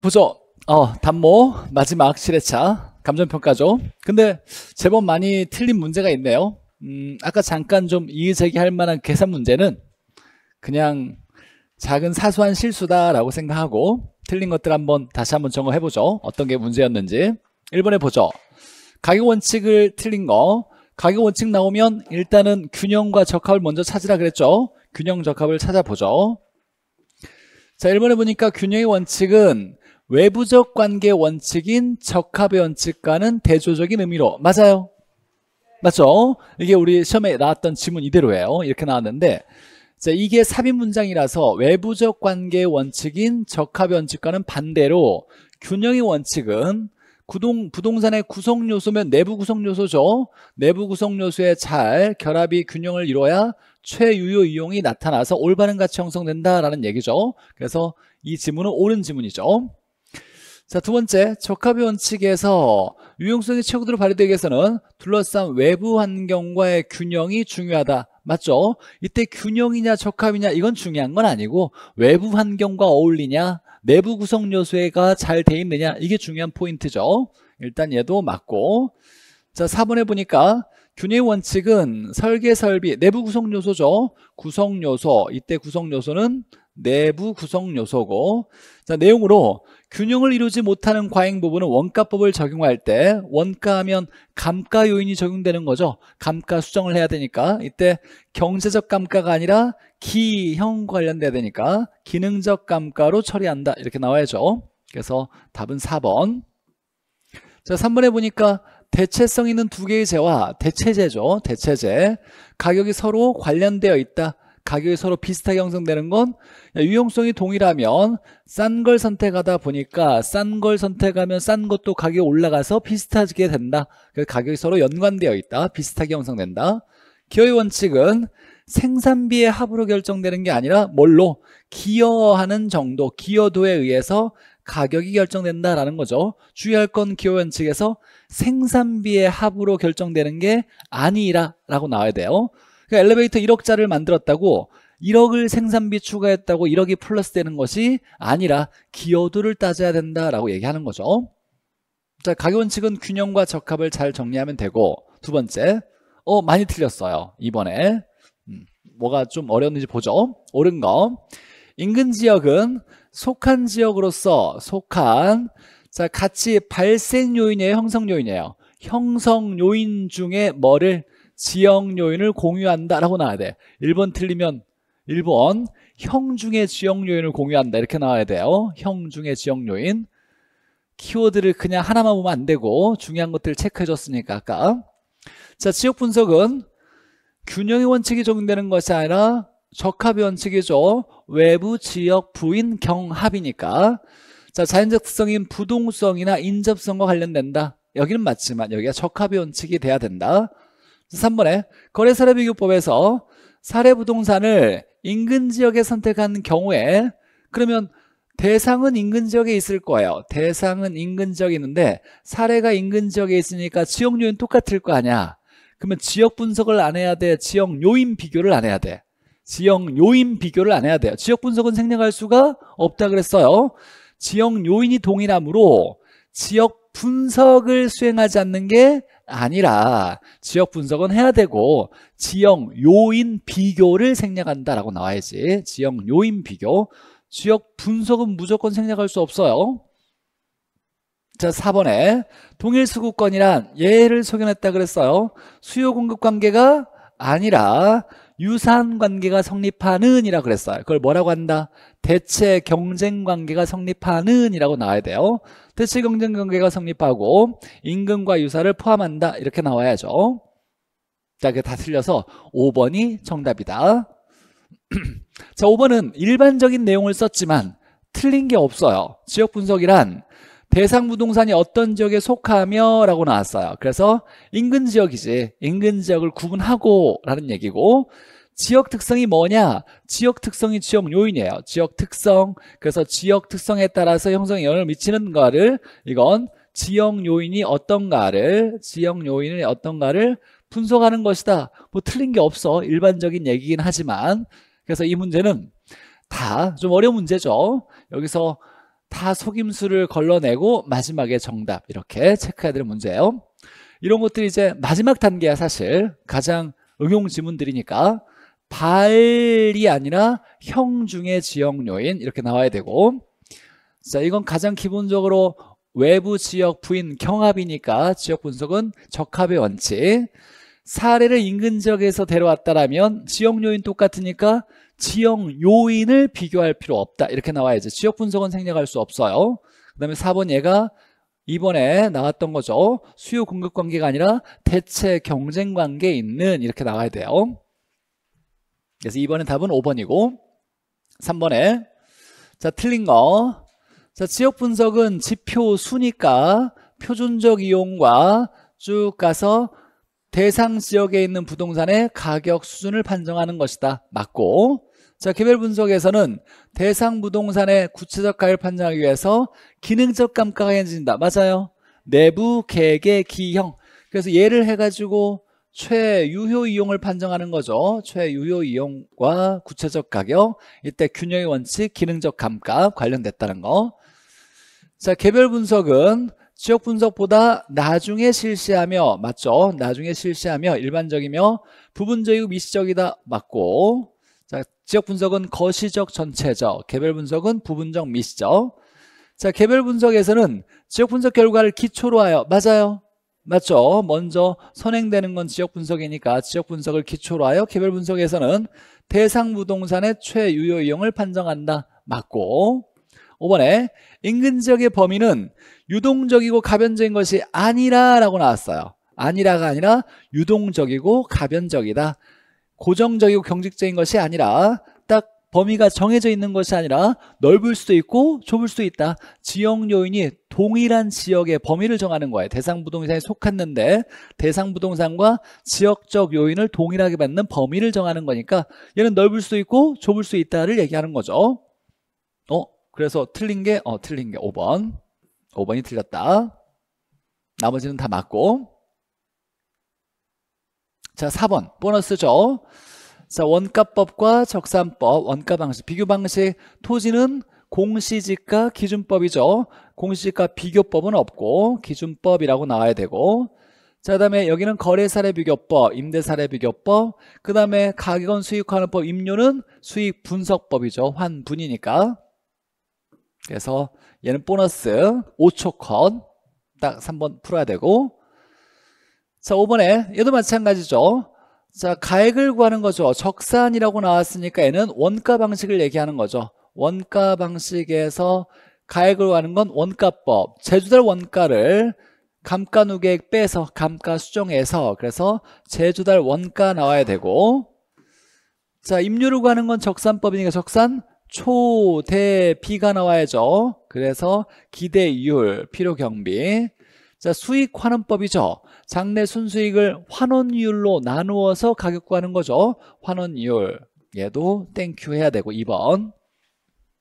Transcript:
보죠. 어, 단모 마지막 실회차 감정평가죠. 근데 제법 많이 틀린 문제가 있네요. 음, 아까 잠깐 좀 이의제기할 만한 계산 문제는 그냥 작은 사소한 실수다라고 생각하고 틀린 것들 한번 다시 한번 점검해보죠. 어떤 게 문제였는지. 1번에 보죠. 가격원칙을 틀린 거. 가격원칙 나오면 일단은 균형과 적합을 먼저 찾으라 그랬죠. 균형 적합을 찾아보죠. 자, 1번에 보니까 균형의 원칙은 외부적 관계 원칙인 적합의 원칙과는 대조적인 의미로 맞아요 맞죠? 이게 우리 시험에 나왔던 지문 이대로예요 이렇게 나왔는데 자, 이게 삽입 문장이라서 외부적 관계 원칙인 적합 의 원칙과는 반대로 균형의 원칙은 구동, 부동산의 구성 요소면 내부 구성 요소죠. 내부 구성 요소에 잘 결합이 균형을 이뤄야 최유효 이용이 나타나서 올바른 가치 형성된다라는 얘기죠. 그래서 이 지문은 옳은 지문이죠. 자, 두 번째, 적합의 원칙에서 유용성이 최고대로 발휘되기 위해서는 둘러싼 외부 환경과의 균형이 중요하다. 맞죠? 이때 균형이냐 적합이냐 이건 중요한 건 아니고 외부 환경과 어울리냐 내부 구성 요소가 잘 돼 있느냐 이게 중요한 포인트죠. 일단 얘도 맞고 자 4번에 보니까 균의 원칙은 설계 설비 내부 구성 요소죠. 구성 요소 이때 구성 요소는 내부 구성 요소고 자 내용으로 균형을 이루지 못하는 과잉 부분은 원가법을 적용할 때 원가하면 감가 요인이 적용되는 거죠. 감가 수정을 해야 되니까 이때 경제적 감가가 아니라 기형 관련돼야 되니까 기능적 감가로 처리한다 이렇게 나와야죠. 그래서 답은 4번. 자 3번에 보니까 대체성 있는 두 개의 재와 대체재죠. 대체재. 가격이 서로 관련되어 있다. 가격이 서로 비슷하게 형성되는 건 유용성이 동일하면 싼 걸 선택하다 보니까 싼 걸 선택하면 싼 것도 가격이 올라가서 비슷하게 된다. 그래서 가격이 서로 연관되어 있다. 비슷하게 형성된다. 기여의 원칙은 생산비의 합으로 결정되는 게 아니라 뭘로 기여하는 정도, 기여도에 의해서 가격이 결정된다라는 거죠. 주의할 건 기호 원칙에서 생산비의 합으로 결정되는 게 아니라라고 나와야 돼요. 그러니까 엘리베이터 1억짜리를 만들었다고 1억을 생산비 추가했다고 1억이 플러스 되는 것이 아니라 기여도를 따져야 된다라고 얘기하는 거죠. 자, 가격 원칙은 균형과 적합을 잘 정리하면 되고 두 번째, 어 많이 틀렸어요. 이번에 음, 뭐가 좀 어려웠는지 보죠. 옳은 거. 인근 지역은 속한 지역으로서 속한 자 같이 발생 요인이에요. 형성 요인이에요. 형성 요인 중에 뭐를 지역 요인을 공유한다라고 나와야 돼. 1번 틀리면 1번 형중에 지역 요인을 공유한다 이렇게 나와야 돼요. 형중에 지역 요인. 키워드를 그냥 하나만 보면 안 되고 중요한 것들을 체크해 줬으니까 아까. 자, 지역 분석은 균형의 원칙이 적용되는 것이 아니라 적합의 원칙이죠. 외부 지역 부인 경합이니까. 자, 자연적 특성인 부동성이나 인접성과 관련된다. 여기는 맞지만 여기가 적합의 원칙이 돼야 된다. 3번에 거래사례비교법에서 사례부동산을 인근 지역에 선택한 경우에 그러면 대상은 인근 지역에 있을 거예요. 대상은 인근 지역에 있는데 사례가 인근 지역에 있으니까 지역 요인 똑같을 거 아니야. 그러면 지역 분석을 안 해야 돼. 지역 요인 비교를 안 해야 돼. 지역 요인 비교를 안 해야 돼요. 지역 분석은 생략할 수가 없다 그랬어요. 지역 요인이 동일하므로 지역 분석을 수행하지 않는 게 아니라 지역 분석은 해야 되고 지역 요인 비교를 생략한다라고 나와야지 지역 요인 비교 지역 분석은 무조건 생략할 수 없어요 자 4번에 동일수급권이란 예를 소개했다 그랬어요 수요 공급 관계가 아니라 유사한 관계가 성립하는이라 그랬어요. 그걸 뭐라고 한다? 대체 경쟁 관계가 성립하는이라고 나와야 돼요. 대체 경쟁 관계가 성립하고 임금과 유사를 포함한다 이렇게 나와야죠. 자, 그게 다 틀려서 5번이 정답이다. 자, 5번은 일반적인 내용을 썼지만 틀린 게 없어요. 지역 분석이란 대상 부동산이 어떤 지역에 속하며 라고 나왔어요 그래서 인근 지역이지 인근 지역을 구분하고 라는 얘기고 지역 특성이 뭐냐? 지역 특성이 취업 요인이에요. 지역 특성. 그래서 지역 특성에 따라서 형성에 영향을 미치는가를 이건 지역 요인이 어떤가를 지역 요인이 어떤가를 분석하는 것이다. 뭐 틀린 게 없어. 일반적인 얘기긴 하지만 그래서 이 문제는 다 좀 어려운 문제죠. 여기서 다 속임수를 걸러내고 마지막에 정답 이렇게 체크해야 될 문제예요. 이런 것들이 이제 마지막 단계야 사실. 가장 응용 지문들이니까 발이 아니라 형 중에 지역 요인 이렇게 나와야 되고 자 이건 가장 기본적으로 외부 지역 부인 경합이니까 지역 분석은 적합의 원칙 사례를 인근 지역에서 데려왔다라면 지역 요인 똑같으니까 지역 요인을 비교할 필요 없다 이렇게 나와야지 지역 분석은 생략할 수 없어요 그 다음에 4번 얘가 이번에 나왔던 거죠 수요 공급 관계가 아니라 대체 경쟁 관계 있는 이렇게 나와야 돼요 그래서 2번의 답은 5번이고 3번에 자 틀린 거. 자 지역 분석은 지표 수니까 표준적 이용과 쭉 가서 대상 지역에 있는 부동산의 가격 수준을 판정하는 것이다. 맞고 자 개별 분석에서는 대상 부동산의 구체적 가격 을 판정하기 위해서 기능적 감가가 해진다. 맞아요. 내부 계획 기형. 그래서 예를 해가지고 최유효 이용을 판정하는 거죠. 최유효 이용과 구체적 가격, 이때 균형의 원칙, 기능적 감가 관련됐다는 거. 자, 개별 분석은 지역 분석보다 나중에 실시하며 맞죠? 나중에 실시하며 일반적이며 부분적이고 미시적이다 맞고 자, 지역 분석은 거시적 전체적, 개별 분석은 부분적 미시적. 자, 개별 분석에서는 지역 분석 결과를 기초로 하여 맞아요. 맞죠? 먼저 선행되는 건 지역 분석이니까 지역 분석을 기초로 하여 개별 분석에서는 대상 부동산의 최유효 이용을 판정한다. 맞고 5번에 인근 지역의 범위는 유동적이고 가변적인 것이 아니라 라고 나왔어요. 아니라가 아니라 유동적이고 가변적이다. 고정적이고 경직적인 것이 아니라 범위가 정해져 있는 것이 아니라 넓을 수도 있고 좁을 수도 있다. 지역 요인이 동일한 지역의 범위를 정하는 거예요. 대상 부동산에 속했는데 대상 부동산과 지역적 요인을 동일하게 받는 범위를 정하는 거니까 얘는 넓을 수도 있고 좁을 수 있다를 얘기하는 거죠. 어, 그래서 틀린 게, 어, 틀린 게 5번. 5번이 틀렸다. 나머지는 다 맞고. 자, 4번. 보너스죠. 자, 원가법과 적산법, 원가 방식, 비교 방식, 토지는 공시지가 기준법이죠. 공시지가 비교법은 없고 기준법이라고 나와야 되고 자, 그다음에 여기는 거래 사례 비교법, 임대 사례 비교법, 그다음에 가격은 수익하는법 임료는 수익 분석법이죠. 환분이니까. 그래서 얘는 보너스 5초 컷. 딱 3번 풀어야 되고 자, 5번에 얘도 마찬가지죠. 자, 가액을 구하는 거죠. 적산이라고 나왔으니까 얘는 원가 방식을 얘기하는 거죠. 원가 방식에서 가액을 구하는 건 원가법. 제주달 원가를 감가 누계액 빼서 감가 수정해서 그래서 제주달 원가 나와야 되고 자, 임료를 구하는 건 적산법이니까 적산 초대비가 나와야죠. 그래서 기대이율, 필요경비 자, 수익 환원법이죠. 장래 순수익을 환원율로 나누어서 가격구하는 거죠. 환원율. 얘도 땡큐 해야 되고 2번.